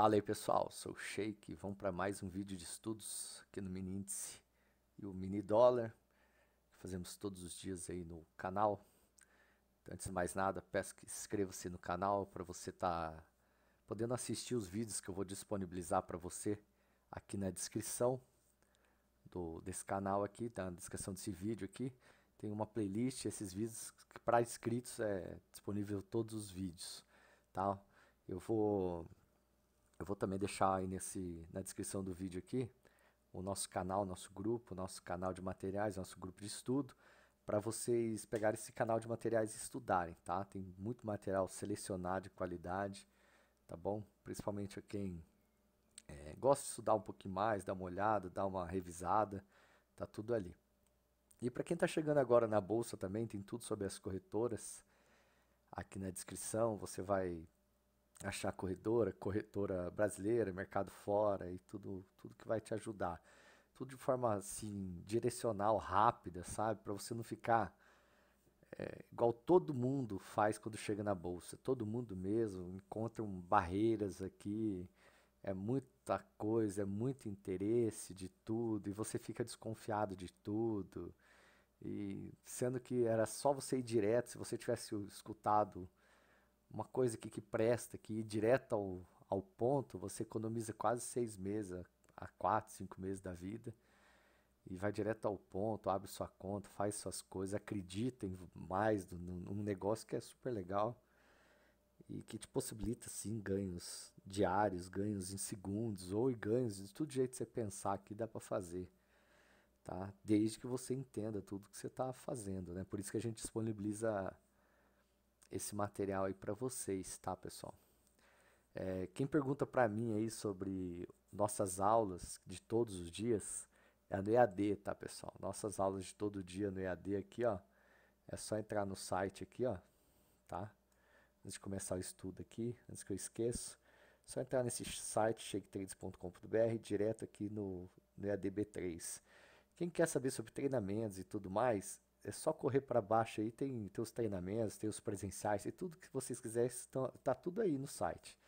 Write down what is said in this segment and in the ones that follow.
Fala aí pessoal, sou o Sheik, vamos para mais um vídeo de estudos aqui no Mini Índice e o Mini Dólar, que fazemos todos os dias aí no canal. Então, antes de mais nada, peço que inscreva-se no canal para você estar tá podendo assistir os vídeos que eu vou disponibilizar para você aqui na descrição do, desse canal aqui, tá na descrição desse vídeo aqui. Tem uma playlist, esses vídeos para inscritos é disponível todos os vídeos, tá? Eu vou eu vou também deixar aí nesse, na descrição do vídeo aqui o nosso canal, nosso grupo, nosso canal de materiais, nosso grupo de estudo, para vocês pegarem esse canal de materiais e estudarem, tá? Tem muito material selecionado de qualidade, tá bom? Principalmente quem é, gosta de estudar um pouquinho mais, dar uma olhada, dar uma revisada, tá tudo ali. E para quem está chegando agora na bolsa também, tem tudo sobre as corretoras aqui na descrição. Você vai achar corredora, corretora brasileira, mercado fora e tudo, tudo que vai te ajudar. Tudo de forma assim, direcional, rápida, sabe? Para você não ficar é, igual todo mundo faz quando chega na bolsa. Todo mundo mesmo encontra barreiras aqui, é muita coisa, é muito interesse de tudo e você fica desconfiado de tudo. E sendo que era só você ir direto, se você tivesse escutado uma coisa aqui que presta, que ir direto ao, ao ponto, você economiza quase seis meses, a quatro, cinco meses da vida, e vai direto ao ponto, abre sua conta, faz suas coisas, acredita em mais num negócio que é super legal e que te possibilita sim ganhos diários, ganhos em segundos ou ganhos de tudo jeito que você pensar que dá para fazer, tá? Desde que você entenda tudo que você está fazendo, né? Por isso que a gente disponibiliza esse material aí para vocês, tá, pessoal? É, quem pergunta para mim aí sobre nossas aulas de todos os dias é no EAD, tá, pessoal? Nossas aulas de todo dia no EAD aqui, ó. É só entrar no site aqui, ó, tá? Antes de começar o estudo aqui, antes que eu esqueça, é só entrar nesse site shaketrades.com.br direto aqui no, no EAD B3. Quem quer saber sobre treinamentos e tudo mais, é só correr para baixo aí, tem, tem os treinamentos, tem os presenciais, e tudo que vocês quiserem, tá tudo aí no site.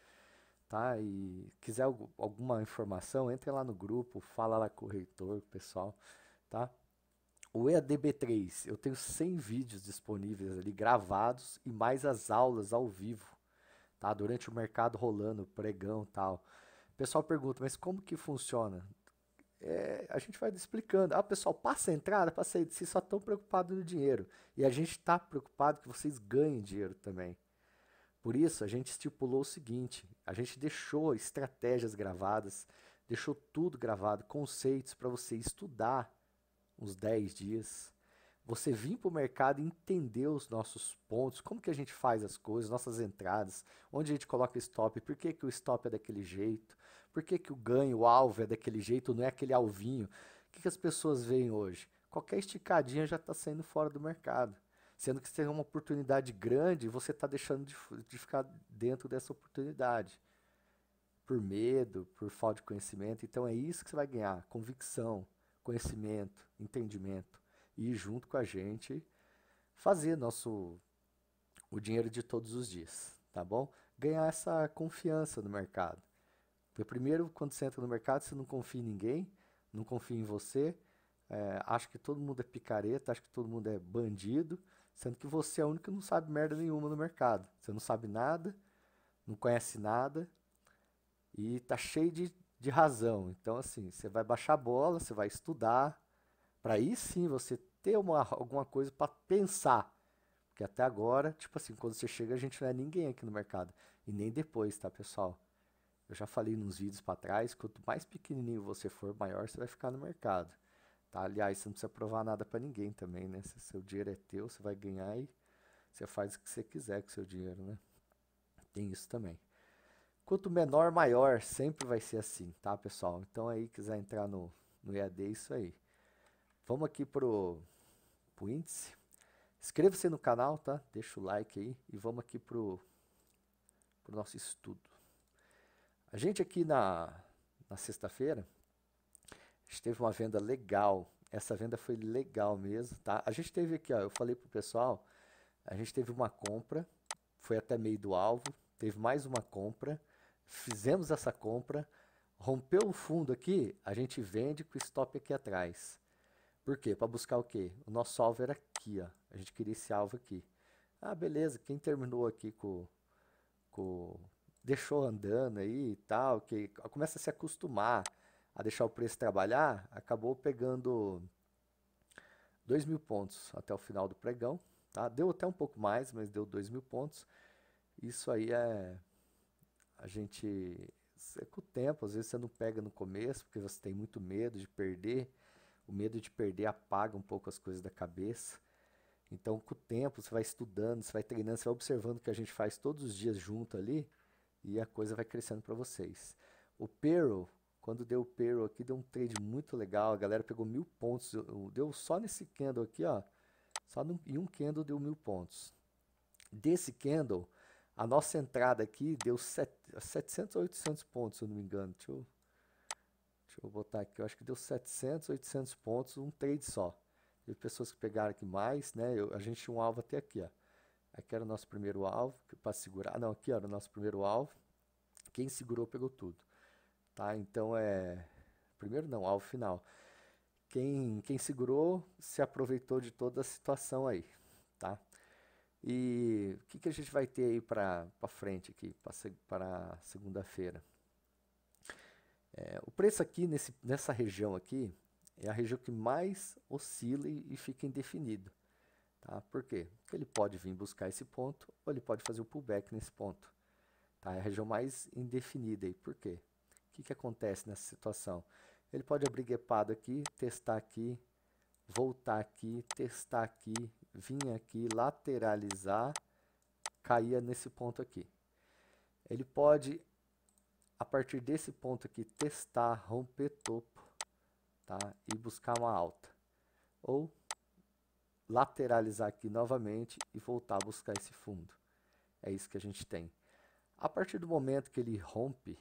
Tá? E quiser alguma informação, entre lá no grupo, fala lá com o reitor, pessoal, tá? O EADB3, eu tenho 100 vídeos disponíveis ali, gravados, e mais as aulas ao vivo, tá? Durante o mercado rolando, pregão tal. O pessoal pergunta, mas como que funciona? é, a gente vai explicando. Ah, pessoal, passa a entrada, passa a Vocês só estão preocupados no dinheiro. E a gente está preocupado que vocês ganhem dinheiro também. Por isso, a gente estipulou o seguinte: a gente deixou estratégias gravadas, deixou tudo gravado, conceitos para você estudar uns 10 dias. Você vir para o mercado e entender os nossos pontos, como que a gente faz as coisas, nossas entradas, onde a gente coloca o stop, por que, que o stop é daquele jeito, por que, que o ganho, o alvo é daquele jeito, não é aquele alvinho? O que, que as pessoas veem hoje? Qualquer esticadinha já está saindo fora do mercado. Sendo que você tem uma oportunidade grande, você está deixando de, de ficar dentro dessa oportunidade. Por medo, por falta de conhecimento. Então é isso que você vai ganhar: convicção, conhecimento, entendimento. E junto com a gente fazer nosso o dinheiro de todos os dias, tá bom? Ganhar essa confiança no mercado. Porque primeiro, quando você entra no mercado, você não confia em ninguém, não confia em você, é, acha que todo mundo é picareta, acha que todo mundo é bandido, sendo que você é o único que não sabe merda nenhuma no mercado. Você não sabe nada, não conhece nada e tá cheio de, de razão. Então, assim, você vai baixar a bola, você vai estudar, para aí sim você ter uma, alguma coisa para pensar. Porque até agora, tipo assim, quando você chega, a gente não é ninguém aqui no mercado. E nem depois, tá, pessoal? Eu já falei nos vídeos para trás, quanto mais pequenininho você for, maior você vai ficar no mercado. Tá? Aliás, você não precisa provar nada para ninguém também, né? Se seu dinheiro é teu, você vai ganhar e você faz o que você quiser com seu dinheiro, né? Tem isso também. Quanto menor, maior, sempre vai ser assim, tá, pessoal? Então aí quiser entrar no no EAD, é isso aí. Vamos aqui pro pro índice. Inscreva-se no canal, tá? Deixa o like aí e vamos aqui pro pro nosso estudo. A gente aqui na, na sexta-feira, a gente teve uma venda legal. Essa venda foi legal mesmo, tá? A gente teve aqui, ó, eu falei pro pessoal, a gente teve uma compra, foi até meio do alvo, teve mais uma compra, fizemos essa compra, rompeu o fundo aqui, a gente vende com o stop aqui atrás. Por quê? Para buscar o quê? O nosso alvo era aqui, ó. A gente queria esse alvo aqui. Ah, beleza, quem terminou aqui com, com deixou andando aí e tal, que começa a se acostumar a deixar o preço trabalhar, acabou pegando 2 mil pontos até o final do pregão. Tá? Deu até um pouco mais, mas deu 2 mil pontos. Isso aí é. A gente. É com o tempo, às vezes você não pega no começo, porque você tem muito medo de perder. O medo de perder apaga um pouco as coisas da cabeça. Então, com o tempo, você vai estudando, você vai treinando, você vai observando o que a gente faz todos os dias junto ali e a coisa vai crescendo para vocês. O payroll, quando deu o payroll aqui, deu um trade muito legal, a galera pegou mil pontos, deu só nesse candle aqui, ó, só no, em um candle deu mil pontos. Desse candle, a nossa entrada aqui deu set, 700 ou 800 pontos, se eu não me engano, deixa eu, deixa eu botar aqui, eu acho que deu 700, 800 pontos, um trade só. Teve pessoas que pegaram aqui mais, né, eu, a gente tinha um alvo até aqui, ó. Aqui era o nosso primeiro alvo, para segurar. Não, aqui era o nosso primeiro alvo. Quem segurou pegou tudo. Tá? Então é. Primeiro não, alvo final. Quem, quem segurou se aproveitou de toda a situação aí. Tá? E o que, que a gente vai ter aí para frente aqui, para segunda-feira? É, o preço aqui nesse, nessa região aqui é a região que mais oscila e, e fica indefinido. Tá? Por quê? Porque ele pode vir buscar esse ponto ou ele pode fazer o pullback nesse ponto. Tá? É a região mais indefinida. aí. por quê? O que, que acontece nessa situação? Ele pode abrir guepado aqui, testar aqui, voltar aqui, testar aqui, vir aqui, lateralizar, cair nesse ponto aqui. Ele pode, a partir desse ponto aqui, testar, romper topo tá? e buscar uma alta. Ou lateralizar aqui novamente e voltar a buscar esse fundo. É isso que a gente tem. A partir do momento que ele rompe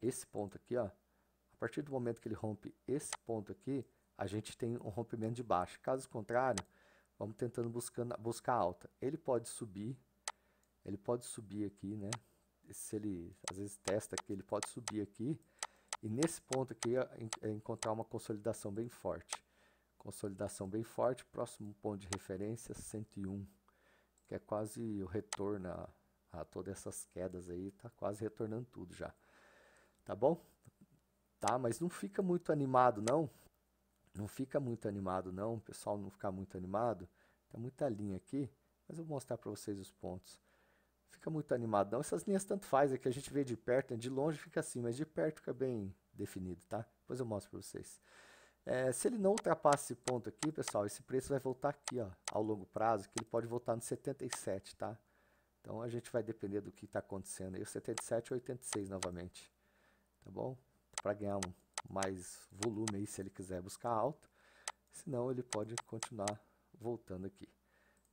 esse ponto aqui, ó, a partir do momento que ele rompe esse ponto aqui, a gente tem um rompimento de baixo Caso contrário, vamos tentando buscando, buscar alta. Ele pode subir, ele pode subir aqui, né? Se ele, às vezes, testa aqui, ele pode subir aqui. E nesse ponto aqui, é encontrar uma consolidação bem forte consolidação bem forte, próximo ponto de referência 101, que é quase o retorno a, a todas essas quedas aí, tá quase retornando tudo já. Tá bom? Tá, mas não fica muito animado não. Não fica muito animado não, pessoal não ficar muito animado. Tá muita linha aqui, mas eu vou mostrar para vocês os pontos. Fica muito animado não, essas linhas tanto faz, é que a gente vê de perto, né? de longe fica assim, mas de perto fica bem definido, tá? Depois eu mostro para vocês. É, se ele não ultrapassa esse ponto aqui, pessoal, esse preço vai voltar aqui ó, ao longo prazo, que ele pode voltar no 77, tá? Então a gente vai depender do que está acontecendo aí, o 77 ou 86 novamente, tá bom? Para ganhar um, mais volume aí, se ele quiser buscar alto, senão ele pode continuar voltando aqui,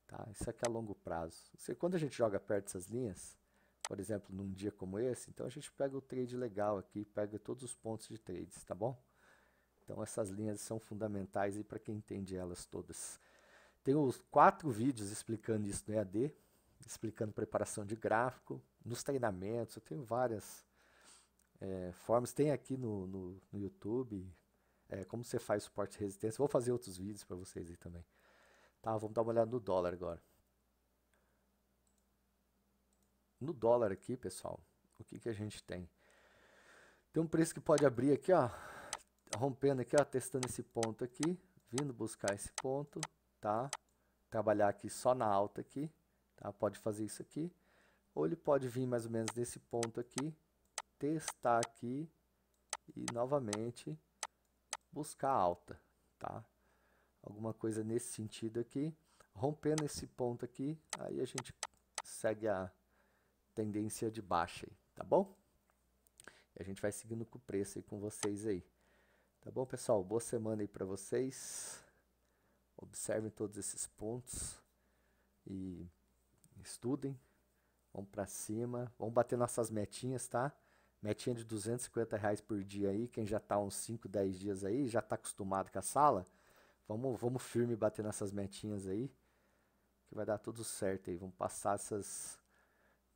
tá? Isso aqui é a longo prazo. Você, quando a gente joga perto dessas linhas, por exemplo, num dia como esse, então a gente pega o trade legal aqui, pega todos os pontos de trades, tá bom? Então essas linhas são fundamentais e para quem entende elas todas. Tem os quatro vídeos explicando isso no EAD, explicando preparação de gráfico, nos treinamentos, eu tenho várias é, formas. Tem aqui no, no, no YouTube é, como você faz suporte e resistência. Vou fazer outros vídeos para vocês aí também. Tá, vamos dar uma olhada no dólar agora. No dólar aqui, pessoal, o que, que a gente tem? Tem um preço que pode abrir aqui, ó, rompendo aqui, ó, testando esse ponto aqui, vindo buscar esse ponto, tá? Trabalhar aqui só na alta aqui, tá? Pode fazer isso aqui. Ou ele pode vir mais ou menos nesse ponto aqui, testar aqui e novamente buscar alta, tá? Alguma coisa nesse sentido aqui. Rompendo esse ponto aqui, aí a gente segue a tendência de baixa aí, tá bom? E a gente vai seguindo com o preço aí com vocês aí. Tá bom, pessoal? Boa semana aí para vocês. Observem todos esses pontos e estudem. Vamos para cima. Vamos bater nossas metinhas, tá? Metinha de 250 reais por dia aí. Quem já tá uns 5, 10 dias aí, já tá acostumado com a sala. Vamos, vamos firme bater nessas metinhas aí. Que vai dar tudo certo aí. Vamos passar essas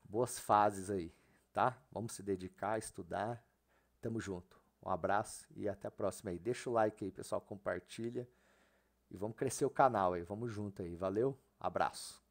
boas fases aí, tá? Vamos se dedicar, estudar. Tamo junto. Um abraço e até a próxima aí. Deixa o like aí, pessoal, compartilha e vamos crescer o canal aí. Vamos junto aí. Valeu, abraço.